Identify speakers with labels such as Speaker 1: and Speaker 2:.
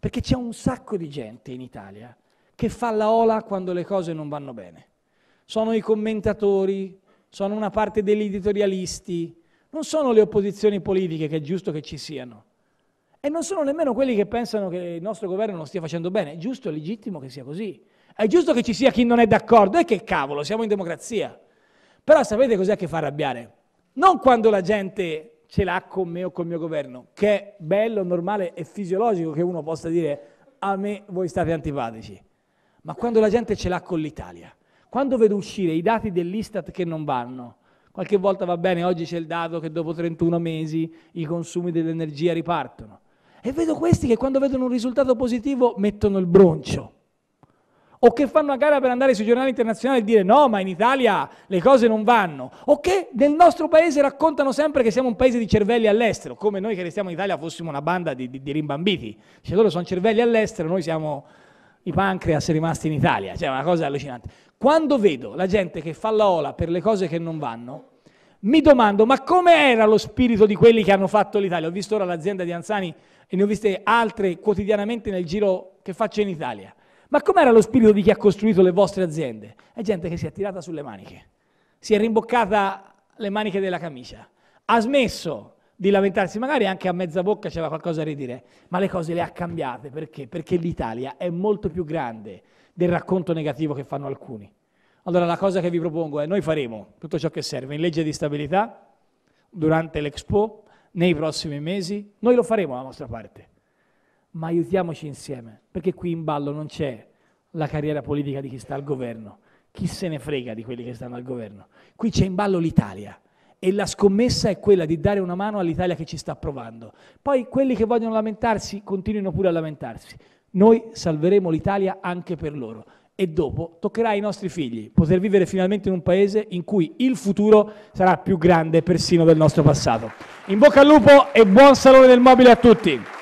Speaker 1: Perché c'è un sacco di gente in Italia che fa la ola quando le cose non vanno bene. Sono i commentatori, sono una parte degli editorialisti, non sono le opposizioni politiche che è giusto che ci siano. E non sono nemmeno quelli che pensano che il nostro governo non stia facendo bene. È giusto e legittimo che sia così. È giusto che ci sia chi non è d'accordo. E che cavolo, siamo in democrazia. Però sapete cos'è che fa arrabbiare? Non quando la gente ce l'ha con me o col mio governo, che è bello, normale e fisiologico che uno possa dire a ah, me voi state antipatici, ma quando la gente ce l'ha con l'Italia, quando vedo uscire i dati dell'Istat che non vanno, qualche volta va bene, oggi c'è il dato che dopo 31 mesi i consumi dell'energia ripartono, e vedo questi che quando vedono un risultato positivo mettono il broncio o che fanno una gara per andare sui giornali internazionali e dire no, ma in Italia le cose non vanno, o che nel nostro paese raccontano sempre che siamo un paese di cervelli all'estero, come noi che restiamo in Italia fossimo una banda di, di, di rimbambiti. Cioè loro sono cervelli all'estero, noi siamo i pancreas rimasti in Italia, cioè una cosa allucinante. Quando vedo la gente che fa la ola per le cose che non vanno, mi domando ma come era lo spirito di quelli che hanno fatto l'Italia? Ho visto ora l'azienda di Anzani e ne ho viste altre quotidianamente nel giro che faccio in Italia. Ma com'era lo spirito di chi ha costruito le vostre aziende? È gente che si è tirata sulle maniche, si è rimboccata le maniche della camicia, ha smesso di lamentarsi, magari anche a mezza bocca c'era qualcosa da ridire, ma le cose le ha cambiate perché? Perché l'Italia è molto più grande del racconto negativo che fanno alcuni. Allora la cosa che vi propongo è noi faremo tutto ciò che serve in legge di stabilità durante l'Expo, nei prossimi mesi, noi lo faremo la nostra parte ma aiutiamoci insieme, perché qui in ballo non c'è la carriera politica di chi sta al governo, chi se ne frega di quelli che stanno al governo, qui c'è in ballo l'Italia e la scommessa è quella di dare una mano all'Italia che ci sta provando. Poi quelli che vogliono lamentarsi continuino pure a lamentarsi, noi salveremo l'Italia anche per loro e dopo toccherà ai nostri figli poter vivere finalmente in un paese in cui il futuro sarà più grande persino del nostro passato. In bocca al lupo e buon salone del mobile a tutti!